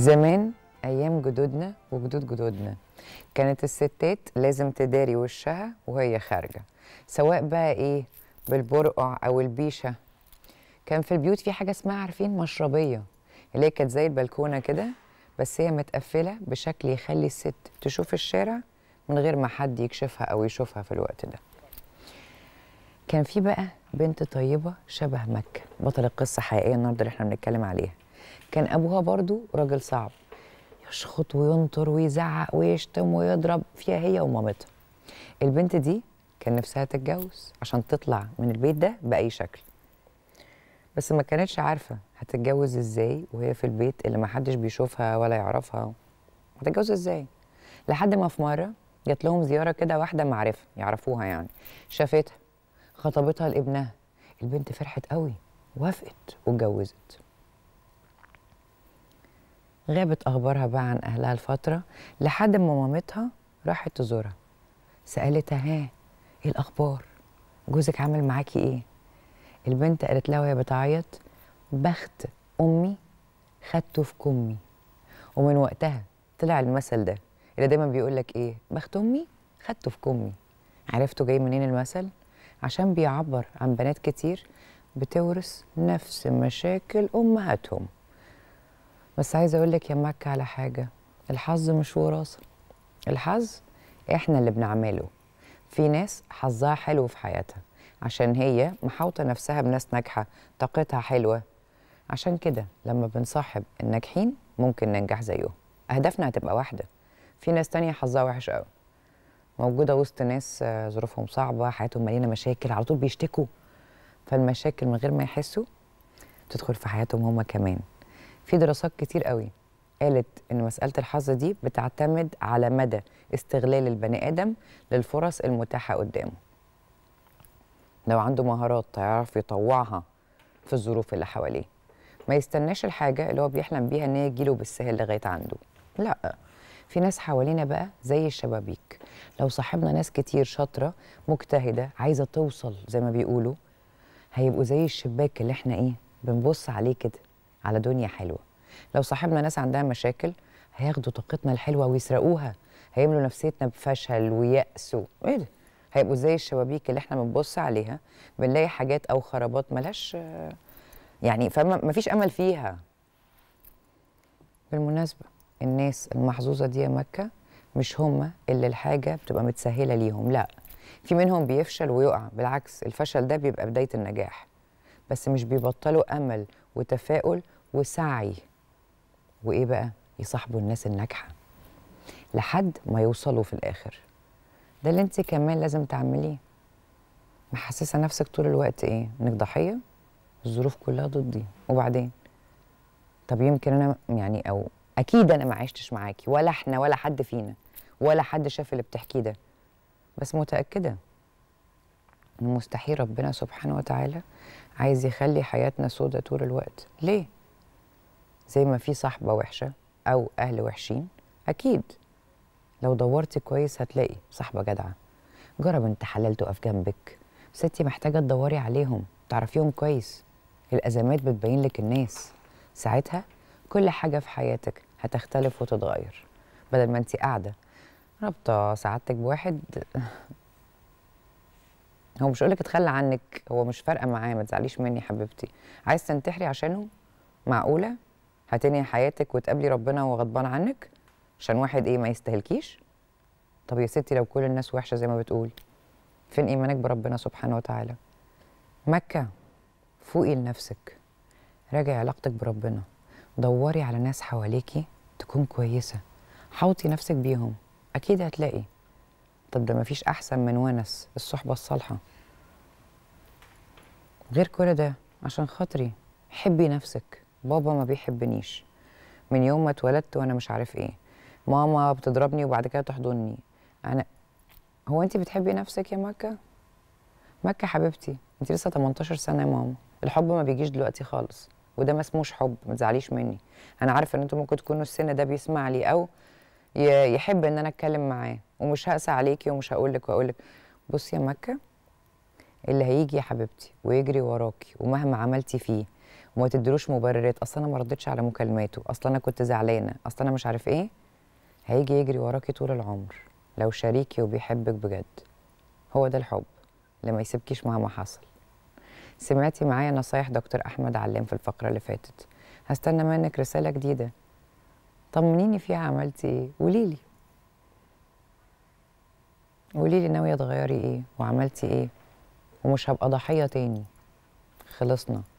زمان ايام جدودنا وجدود جدودنا كانت الستات لازم تداري وشها وهي خارجه سواء بقى ايه بالبرقع او البيشه كان في البيوت في حاجه اسمها عارفين مشربيه اللي هي كانت زي البلكونه كده بس هي متقفله بشكل يخلي الست تشوف الشارع من غير ما حد يكشفها او يشوفها في الوقت ده كان في بقى بنت طيبه شبه مكه بطل القصه حقيقيه النهارده اللي احنا بنتكلم عليها كان ابوها برضو راجل صعب يشخط وينطر ويزعق ويشتم ويضرب فيها هي ومامتها البنت دي كان نفسها تتجوز عشان تطلع من البيت ده باي شكل بس ما كانتش عارفه هتتجوز ازاي وهي في البيت اللي ما حدش بيشوفها ولا يعرفها هتتجوز ازاي لحد ما في مره جات لهم زياره كده واحده معرفه يعرفوها يعني شافتها خطبتها لابنها البنت فرحت قوي وافقت واتجوزت غابت اخبارها بقى عن اهلها لفتره لحد ما مامتها راحت تزورها سالتها ها ايه الاخبار جوزك عامل معاكي ايه البنت قالت لها وهي بتعيط بخت امي خدته في كمي ومن وقتها طلع المثل ده اللي دايما بيقول لك ايه بخت امي خدته في كمي عرفتوا جاي منين المثل عشان بيعبر عن بنات كتير بتورث نفس مشاكل امهاتهم بس عايزه اقول لك يا مكه على حاجه الحظ مش وراثه الحظ احنا اللي بنعمله في ناس حظها حلو في حياتها عشان هي محاوطه نفسها بناس ناجحه طاقتها حلوه عشان كده لما بنصاحب الناجحين ممكن ننجح زيهم اهدافنا هتبقى واحده في ناس تانية حظها وحش قوي موجوده وسط ناس آه، ظروفهم صعبه حياتهم مليانه مشاكل على طول بيشتكوا فالمشاكل من غير ما يحسوا تدخل في حياتهم هما كمان في دراسات كتير قوي قالت ان مساله الحظ دي بتعتمد على مدى استغلال البني ادم للفرص المتاحه قدامه لو عنده مهارات هيعرف يطوعها في الظروف اللي حواليه ما يستناش الحاجه اللي هو بيحلم بيها ان هي تجيله بالسهل لغايه عنده لا في ناس حوالينا بقى زي الشبابيك لو صاحبنا ناس كتير شاطره مجتهده عايزه توصل زي ما بيقولوا هيبقوا زي الشباك اللي احنا ايه بنبص عليه كده على دنيا حلوه لو صاحبنا ناس عندها مشاكل هياخدوا طاقتنا الحلوه ويسرقوها هيملوا نفسيتنا بفشل ويأس ايه ده هيبقوا زي الشبابيك اللي احنا بنبص عليها بنلاقي حاجات او خرابات ملهاش يعني فما فيش امل فيها بالمناسبه الناس المحظوظه دي يا مكه مش هم اللي الحاجه بتبقى متسهله ليهم لا في منهم بيفشل ويقع بالعكس الفشل ده بيبقى بدايه النجاح بس مش بيبطلوا امل وتفاؤل وسعي وايه بقى يصاحبوا الناس الناجحه لحد ما يوصلوا في الاخر ده اللي انت كمان لازم تعمليه محسسه نفسك طول الوقت ايه انك ضحيه الظروف كلها ضدي وبعدين طب يمكن انا يعني او اكيد انا ما عشتش معاكي ولا احنا ولا حد فينا ولا حد شاف اللي بتحكيه ده بس متاكده مستحيل ربنا سبحانه وتعالى عايز يخلي حياتنا سودة طول الوقت ليه؟ زي ما في صحبة وحشة أو أهل وحشين أكيد لو دورت كويس هتلاقي صاحبة جدعة جرب انت حلال تقف جنبك ستي محتاجة تدوري عليهم تعرفيهم كويس الأزمات بتبين لك الناس ساعتها كل حاجة في حياتك هتختلف وتتغير بدل ما انت قاعدة رابطة سعادتك بواحد هو مش قولك اتخلى عنك هو مش فارقه معاه ما تزعليش مني حبيبتي عايز تنتحري عشانه معقوله هتنهي حياتك وتقابلي ربنا وهو غضبان عنك عشان واحد ايه ما يستهلكيش طب يا ستي لو كل الناس وحشه زي ما بتقول فين ايمانك بربنا سبحانه وتعالى مكه فوقي لنفسك راجعي علاقتك بربنا دوري على ناس حواليكي تكون كويسه حاوطي نفسك بيهم اكيد هتلاقي طب ده مفيش احسن من ونس الصحبه الصالحه غير كل ده عشان خاطري حبي نفسك بابا ما بيحبنيش من يوم ما اتولدت وانا مش عارف ايه ماما بتضربني وبعد كده تحضني انا هو انت بتحبي نفسك يا مكه مكه حبيبتي انت لسه 18 سنه يا ماما الحب ما بيجيش دلوقتي خالص وده ما اسموش حب ما تزعليش مني انا عارفه ان انتوا ممكن تكونوا السن ده بيسمع لي او يحب ان انا اتكلم معاه ومش هقسى عليكي ومش هقول لك واقول لك بصي يا مكه اللي هيجي يا حبيبتي ويجري وراكي ومهما عملتي فيه وما تدروش مبررات اصل انا ما ردتش على مكالماته اصل انا كنت زعلانه اصل انا مش عارف ايه هيجي يجري وراكي طول العمر لو شريكي وبيحبك بجد هو ده الحب لما يسيبكيش مهما حصل سمعتي معايا نصايح دكتور احمد علام في الفقره اللي فاتت هستنى منك رساله جديده طمنيني فيها عملتي ايه قوليلي قوليلي ناويه تغيري ايه وعملتي ايه ومش هبقى ضحيه تاني خلصنا